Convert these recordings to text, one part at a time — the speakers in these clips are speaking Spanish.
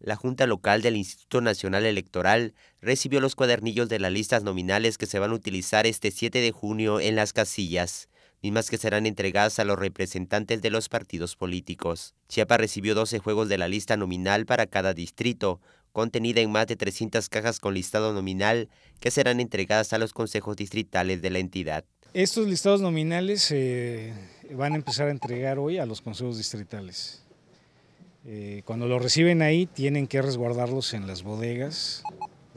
La Junta Local del Instituto Nacional Electoral recibió los cuadernillos de las listas nominales que se van a utilizar este 7 de junio en las casillas, mismas que serán entregadas a los representantes de los partidos políticos. Chiapa recibió 12 juegos de la lista nominal para cada distrito, contenida en más de 300 cajas con listado nominal que serán entregadas a los consejos distritales de la entidad. Estos listados nominales van a empezar a entregar hoy a los consejos distritales. Eh, cuando lo reciben ahí tienen que resguardarlos en las bodegas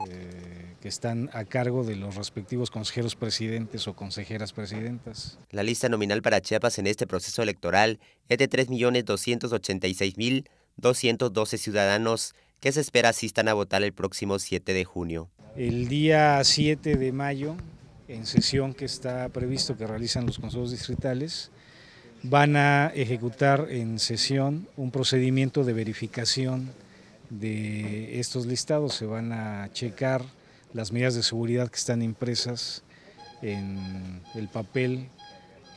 eh, que están a cargo de los respectivos consejeros presidentes o consejeras presidentas. La lista nominal para Chiapas en este proceso electoral es de 3.286.212 ciudadanos que se espera asistan a votar el próximo 7 de junio. El día 7 de mayo, en sesión que está previsto que realizan los consejos distritales, van a ejecutar en sesión un procedimiento de verificación de estos listados. Se van a checar las medidas de seguridad que están impresas en el papel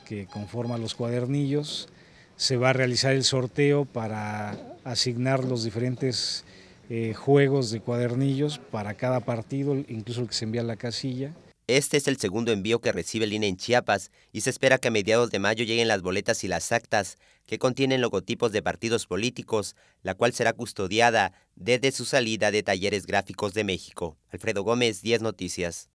que conforma los cuadernillos. Se va a realizar el sorteo para asignar los diferentes eh, juegos de cuadernillos para cada partido, incluso el que se envía a la casilla. Este es el segundo envío que recibe el en Chiapas y se espera que a mediados de mayo lleguen las boletas y las actas que contienen logotipos de partidos políticos, la cual será custodiada desde su salida de Talleres Gráficos de México. Alfredo Gómez, 10 Noticias.